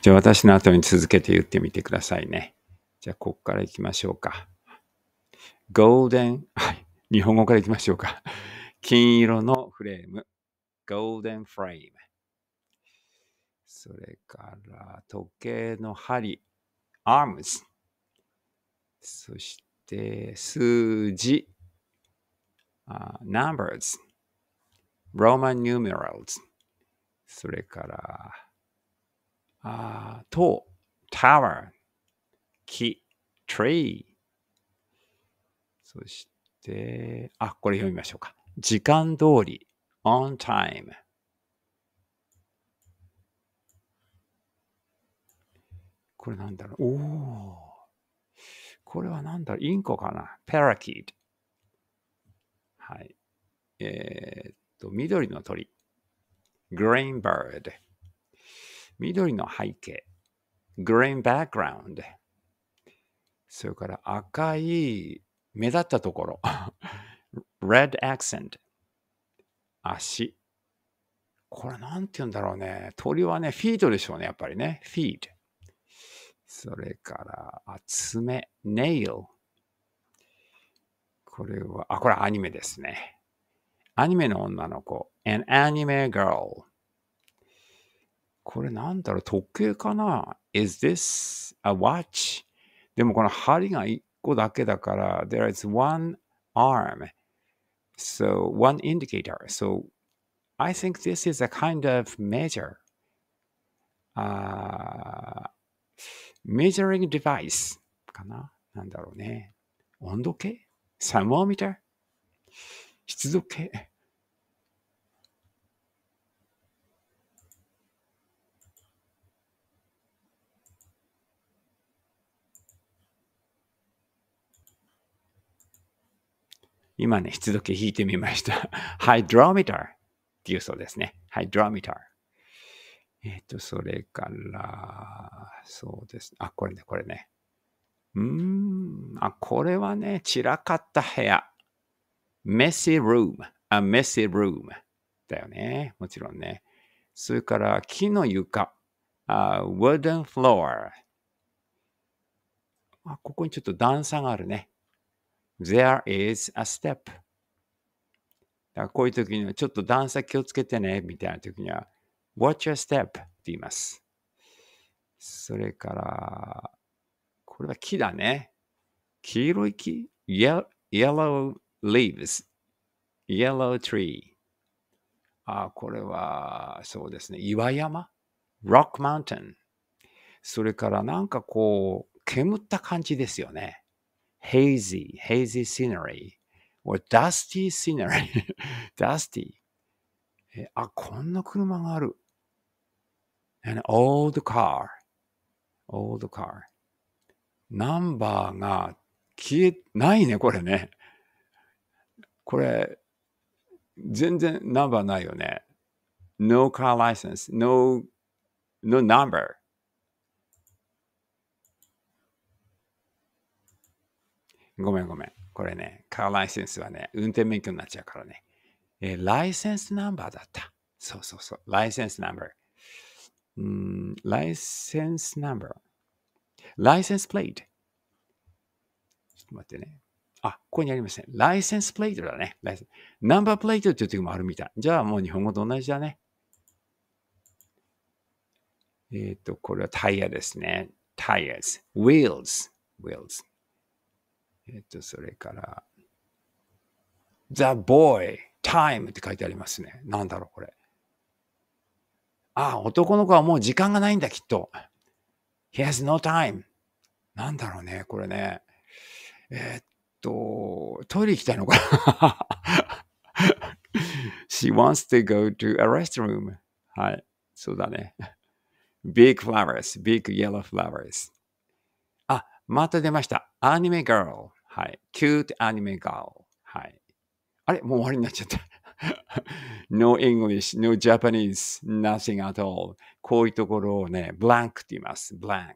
じゃあ私の後に続けて言ってみてくださいね。じゃあここから行きましょうか。ゴールデン、はい、日本語から行きましょうか。金色のフレーム。ゴールデンフレーム。それから時計の針。arms。そして数字。Uh, numbers。Roman numerals。それからあ塔、tower、木、tree。そして、あ、これ読みましょうか。時間通り、on time。これなんだろう。おお。これはなんだろう。インコかな。パラキッド。はい。えー、っと、緑の鳥。グレインバード。緑の背景。green background。それから赤い目立ったところ。red accent。足。これなんて言うんだろうね。鳥はね、フィートでしょうね、やっぱりね。フィート。それから、爪、ネイル。これは、あ、これアニメですね。アニメの女の子、an anime girl。これなんだろう、時計かな ?Is this a watch? でもこの針が1個だけだから、there is one arm. So, one indicator. So, I think this is a kind of measure. Uh, measuring device かななんだろうね。温度計サモーミター湿度計今ね、湿度計引いてみました。ハイドロメーターっていうそうですね。ハイドロメーター。えっ、ー、と、それから、そうです。あ、これね、これね。うーん、あ、これはね、散らかった部屋。messy room, あ、messy room だよね。もちろんね。それから、木の床。あ、wooden floor。あ、ここにちょっと段差があるね。there is a step. だからこういう時にはちょっと段差気をつけてねみたいな時には watch your step って言います。それから、これは木だね。黄色い木 ?yellow leaves, yellow tree. あこれは、そうですね。岩山 ?rock mountain。それからなんかこう、煙った感じですよね。hazy, hazy scenery or dusty scenery, dusty. え、あ、こんな車がある。an old car, old car. ナンバーが消え、ないね、これね。これ、全然ナンバーないよね。No car license, no, no number. ごめんごめん。これね、カーライセンスはね、運転免許になっちゃうからね。えー、ライセンスナンバーだった。そうそうそう。ライセンスナンバー。うん、ライセンスナンバー。ライセンスプレート。ちょっと待ってね。あ、ここにありませね。ライセンスプレートだね。ライセンナンバープレートっていう時もあるみたい。じゃあもう日本語と同じだね。えっ、ー、と、これはタイヤですね。タイヤ s Wheels。Wheels。えっと、それから、The Boy Time って書いてありますね。なんだろう、これ。ああ、男の子はもう時間がないんだ、きっと。He has no time. なんだろうね、これね。えー、っと、トイレ行きたいのかな ?She wants to go to a restroom. はい、そうだね。Big flowers, big yellow flowers. あ、また出ました。アニメ girl。はい。キュートアニメ顔。はい。あれもう終わりになっちゃった。no English, no Japanese, nothing at all. こういうところをね、blank って言います。blank.